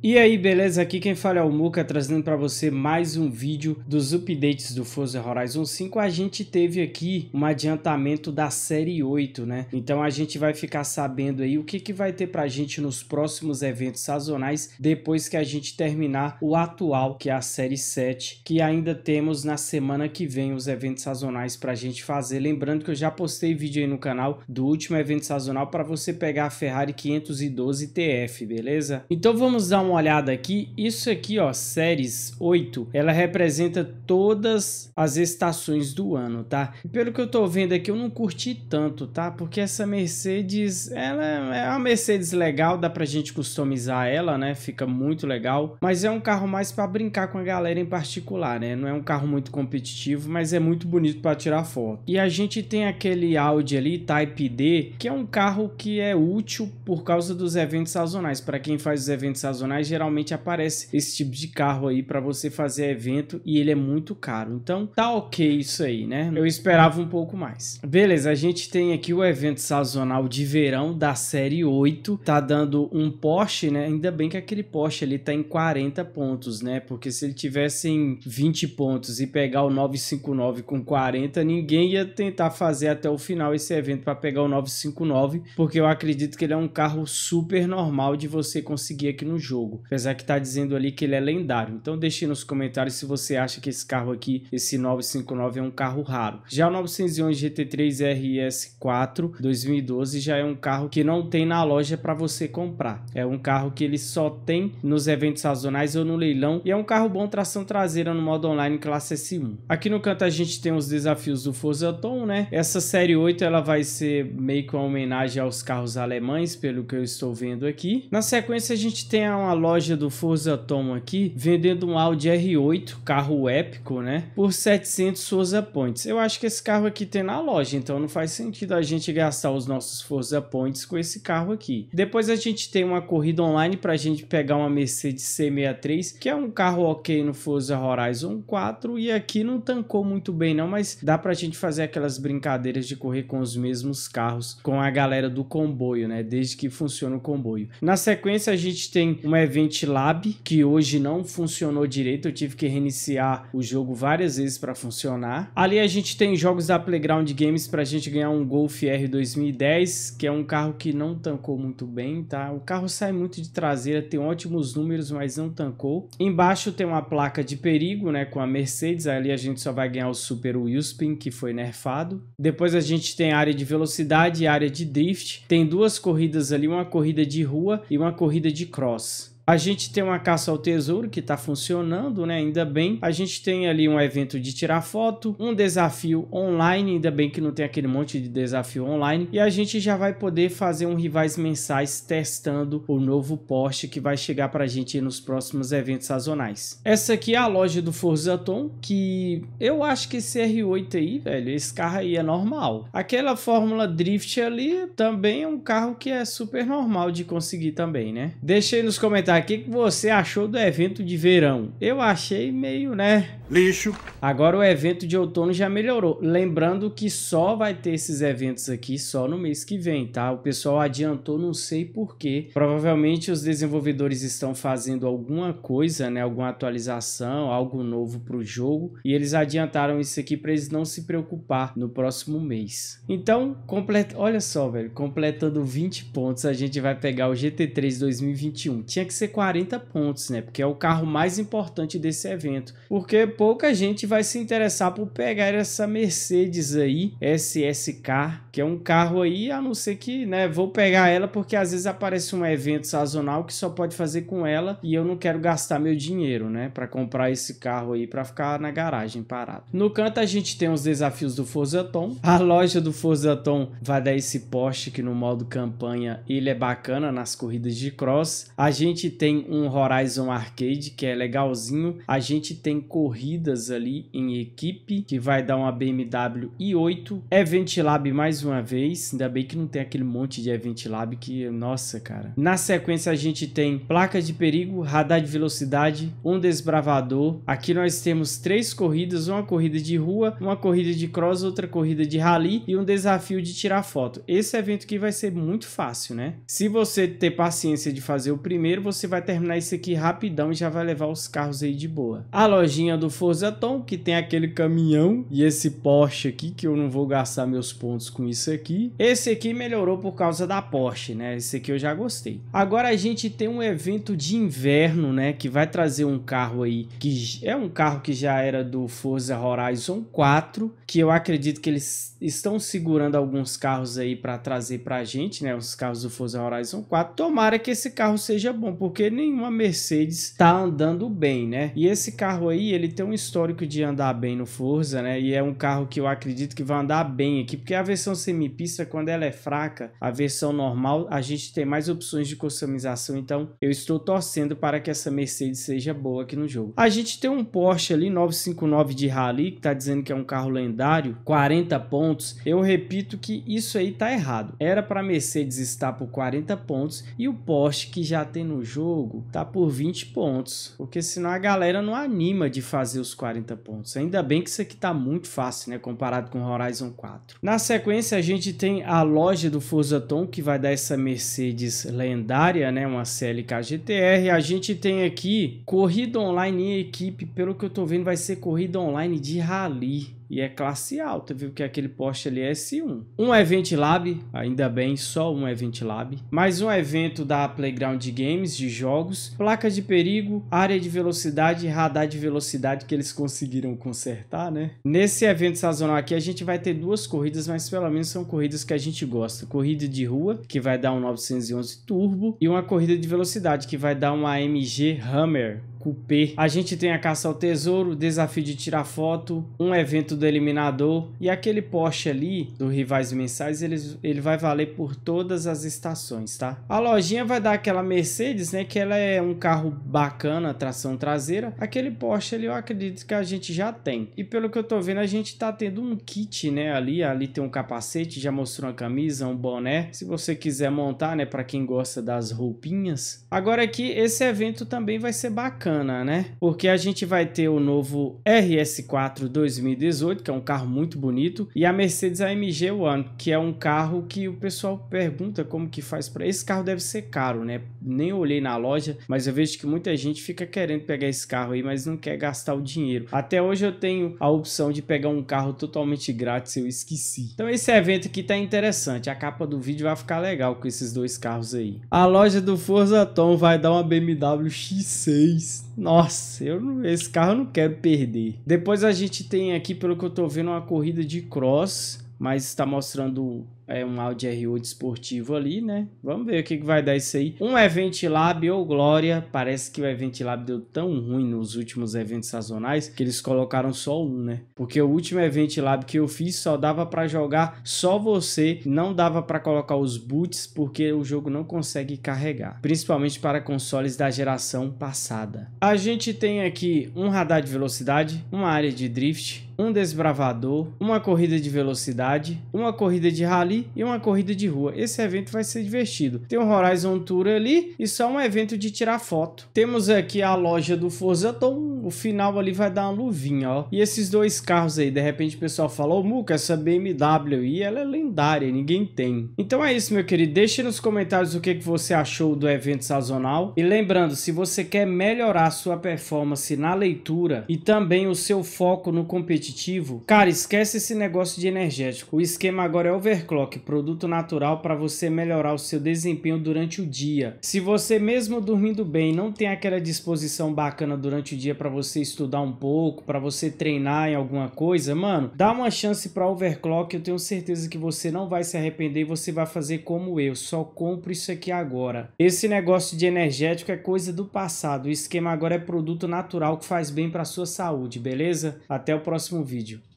E aí, beleza? Aqui quem fala é o Muca trazendo para você mais um vídeo dos updates do Forza Horizon 5. A gente teve aqui um adiantamento da série 8, né? Então a gente vai ficar sabendo aí o que, que vai ter pra gente nos próximos eventos sazonais, depois que a gente terminar o atual, que é a série 7, que ainda temos na semana que vem os eventos sazonais pra gente fazer. Lembrando que eu já postei vídeo aí no canal do último evento sazonal para você pegar a Ferrari 512 TF, beleza? Então vamos dar uma uma olhada aqui, isso aqui, ó, séries 8, ela representa todas as estações do ano, tá? pelo que eu tô vendo aqui, eu não curti tanto, tá? Porque essa Mercedes, ela é uma Mercedes legal, dá pra gente customizar ela, né? Fica muito legal, mas é um carro mais para brincar com a galera em particular, né? Não é um carro muito competitivo, mas é muito bonito para tirar foto. E a gente tem aquele Audi ali, Type D, que é um carro que é útil por causa dos eventos sazonais. Para quem faz os eventos sazonais, reais, geralmente aparece esse tipo de carro aí para você fazer evento e ele é muito caro. Então tá ok isso aí, né? Eu esperava um pouco mais. Beleza, a gente tem aqui o evento sazonal de verão da série 8. Tá dando um Porsche, né? Ainda bem que aquele Porsche ali tá em 40 pontos, né? Porque se ele tivesse em 20 pontos e pegar o 959 com 40, ninguém ia tentar fazer até o final esse evento para pegar o 959, porque eu acredito que ele é um carro super normal de você conseguir aqui no jogo jogo. Apesar que tá dizendo ali que ele é lendário. Então deixe nos comentários se você acha que esse carro aqui, esse 959 é um carro raro. Já o 911 GT3 RS4 2012 já é um carro que não tem na loja para você comprar. É um carro que ele só tem nos eventos sazonais ou no leilão e é um carro bom tração traseira no modo online classe S1. Aqui no canto a gente tem os desafios do Forza Tom, né? Essa série 8 ela vai ser meio que uma homenagem aos carros alemães, pelo que eu estou vendo aqui. Na sequência a gente tem uma loja do Forza Tom aqui vendendo um Audi R8, carro épico, né? Por 700 Forza Points. Eu acho que esse carro aqui tem na loja, então não faz sentido a gente gastar os nossos Forza Points com esse carro aqui. Depois a gente tem uma corrida online para a gente pegar uma Mercedes C63, que é um carro ok no Forza Horizon 4 e aqui não tancou muito bem não, mas dá para a gente fazer aquelas brincadeiras de correr com os mesmos carros, com a galera do comboio, né? Desde que funciona o comboio. Na sequência a gente tem uma Event Lab, que hoje não funcionou direito, eu tive que reiniciar o jogo várias vezes para funcionar. Ali a gente tem jogos da Playground Games para a gente ganhar um Golf R 2010, que é um carro que não tancou muito bem, tá? O carro sai muito de traseira, tem ótimos números, mas não tancou. Embaixo tem uma placa de perigo, né, com a Mercedes, ali a gente só vai ganhar o Super Wheelspin, que foi nerfado. Depois a gente tem área de velocidade e área de drift. Tem duas corridas ali, uma corrida de rua e uma corrida de cross. A gente tem uma caça ao tesouro que está funcionando, né? Ainda bem. A gente tem ali um evento de tirar foto, um desafio online, ainda bem que não tem aquele monte de desafio online. E a gente já vai poder fazer um rivais mensais testando o novo Porsche que vai chegar para a gente nos próximos eventos sazonais. Essa aqui é a loja do Forza Tom, que eu acho que esse R8 aí, velho, esse carro aí é normal. Aquela Fórmula Drift ali também é um carro que é super normal de conseguir também, né? Deixa aí nos comentários o que, você achou do evento de verão? Eu achei meio, né? Lixo. Agora o evento de outono já melhorou. Lembrando que só vai ter esses eventos aqui só no mês que vem, tá? O pessoal adiantou, não sei porquê. Provavelmente os desenvolvedores estão fazendo alguma coisa, né? Alguma atualização, algo novo pro jogo. E eles adiantaram isso aqui para eles não se preocupar no próximo mês. Então, complet... olha só, velho. Completando 20 pontos, a gente vai pegar o GT3 2021. Tinha que ser ser 40 pontos, né? Porque é o carro mais importante desse evento. Porque pouca gente vai se interessar por pegar essa Mercedes aí, SSK, que é um carro aí, a não ser que, né, vou pegar ela porque às vezes aparece um evento sazonal que só pode fazer com ela e eu não quero gastar meu dinheiro, né, para comprar esse carro aí para ficar na garagem parado. No canto a gente tem os desafios do Forza Tom. A loja do Forza Tom vai dar esse poste que no modo campanha ele é bacana nas corridas de cross. A gente tem um Horizon Arcade que é legalzinho. A gente tem corridas ali em equipe, que vai dar uma BMW i8. Event é Lab mais uma vez, ainda bem que não tem aquele monte de Event Lab que, nossa, cara. Na sequência a gente tem placa de perigo, radar de velocidade, um desbravador. Aqui nós temos três corridas, uma corrida de rua, uma corrida de cross, outra corrida de rally e um desafio de tirar foto. Esse evento aqui vai ser muito fácil, né? Se você ter paciência de fazer o primeiro, você você vai terminar isso aqui rapidão e já vai levar os carros aí de boa. A lojinha do Forza Tom, que tem aquele caminhão e esse Porsche aqui, que eu não vou gastar meus pontos com isso aqui. Esse aqui melhorou por causa da Porsche, né? Esse aqui eu já gostei. Agora a gente tem um evento de inverno, né? Que vai trazer um carro aí, que é um carro que já era do Forza Horizon 4, que eu acredito que eles estão segurando alguns carros aí para trazer pra gente, né? Os carros do Forza Horizon 4. Tomara que esse carro seja bom, porque porque nenhuma Mercedes tá andando bem, né? E esse carro aí, ele tem um histórico de andar bem no Forza, né? E é um carro que eu acredito que vai andar bem aqui, porque a versão semipista, quando ela é fraca, a versão normal, a gente tem mais opções de customização, então eu estou torcendo para que essa Mercedes seja boa aqui no jogo. A gente tem um Porsche ali, 959 de Rally, que tá dizendo que é um carro lendário, 40 pontos. Eu repito que isso aí tá errado. Era para Mercedes estar por 40 pontos e o Porsche que já tem no jogo jogo tá por 20 pontos, porque senão a galera não anima de fazer os 40 pontos. Ainda bem que isso aqui tá muito fácil, né, comparado com Horizon 4. Na sequência, a gente tem a loja do Forza Tom, que vai dar essa Mercedes lendária, né, uma CLK GTR. A gente tem aqui corrida online em equipe, pelo que eu tô vendo vai ser corrida online de rally e é classe alta, viu que aquele poste ali é S1. Um Event Lab, ainda bem, só um Event Lab. Mais um evento da Playground Games de jogos, placa de perigo, área de velocidade e radar de velocidade que eles conseguiram consertar, né? Nesse evento sazonal aqui a gente vai ter duas corridas, mas pelo menos são corridas que a gente gosta. Corrida de rua, que vai dar um 911 Turbo, e uma corrida de velocidade, que vai dar uma AMG Hammer, Coupé. A gente tem a caça ao tesouro, desafio de tirar foto, um evento do eliminador e aquele Porsche ali do Rivais Mensais, ele, ele vai valer por todas as estações, tá? A lojinha vai dar aquela Mercedes, né, que ela é um carro bacana, tração traseira. Aquele Porsche ali eu acredito que a gente já tem. E pelo que eu tô vendo, a gente tá tendo um kit, né, ali, ali tem um capacete, já mostrou uma camisa, um boné. Se você quiser montar, né, para quem gosta das roupinhas. Agora aqui é esse evento também vai ser bacana bacana, né? Porque a gente vai ter o novo RS4 2018, que é um carro muito bonito, e a Mercedes AMG One, que é um carro que o pessoal pergunta como que faz para esse carro deve ser caro, né? Nem olhei na loja, mas eu vejo que muita gente fica querendo pegar esse carro aí, mas não quer gastar o dinheiro. Até hoje eu tenho a opção de pegar um carro totalmente grátis, eu esqueci. Então esse evento aqui tá interessante, a capa do vídeo vai ficar legal com esses dois carros aí. A loja do Forza Tom vai dar uma BMW X6 nossa, eu esse carro eu não quero perder. Depois a gente tem aqui, pelo que eu tô vendo, uma corrida de cross, mas está mostrando é, um Audi R8 esportivo ali, né? Vamos ver o que, que vai dar isso aí. Um Event Lab ou Glória. Parece que o Event Lab deu tão ruim nos últimos eventos sazonais que eles colocaram só um, né? Porque o último Event Lab que eu fiz só dava para jogar só você, não dava para colocar os boots porque o jogo não consegue carregar, principalmente para consoles da geração passada. A gente tem aqui um radar de velocidade, uma área de drift, um desbravador, uma corrida de velocidade, uma corrida de rally e uma corrida de rua. Esse evento vai ser divertido. Tem um Horizon Tour ali e só um evento de tirar foto. Temos aqui a loja do Forza Tom. O final ali vai dar uma luvinha, ó. E esses dois carros aí, de repente o pessoal falou, ô, Muca, essa BMW e ela é lendária, ninguém tem. Então é isso, meu querido. Deixe nos comentários o que, que você achou do evento sazonal. E lembrando, se você quer melhorar sua performance na leitura e também o seu foco no competitivo, cara, esquece esse negócio de energético. O esquema agora é overclock produto natural para você melhorar o seu desempenho durante o dia. Se você mesmo dormindo bem não tem aquela disposição bacana durante o dia para você estudar um pouco, para você treinar em alguma coisa, mano, dá uma chance para overclock, eu tenho certeza que você não vai se arrepender e você vai fazer como eu, só compro isso aqui agora. Esse negócio de energético é coisa do passado, o esquema agora é produto natural que faz bem para sua saúde, beleza? Até o próximo vídeo.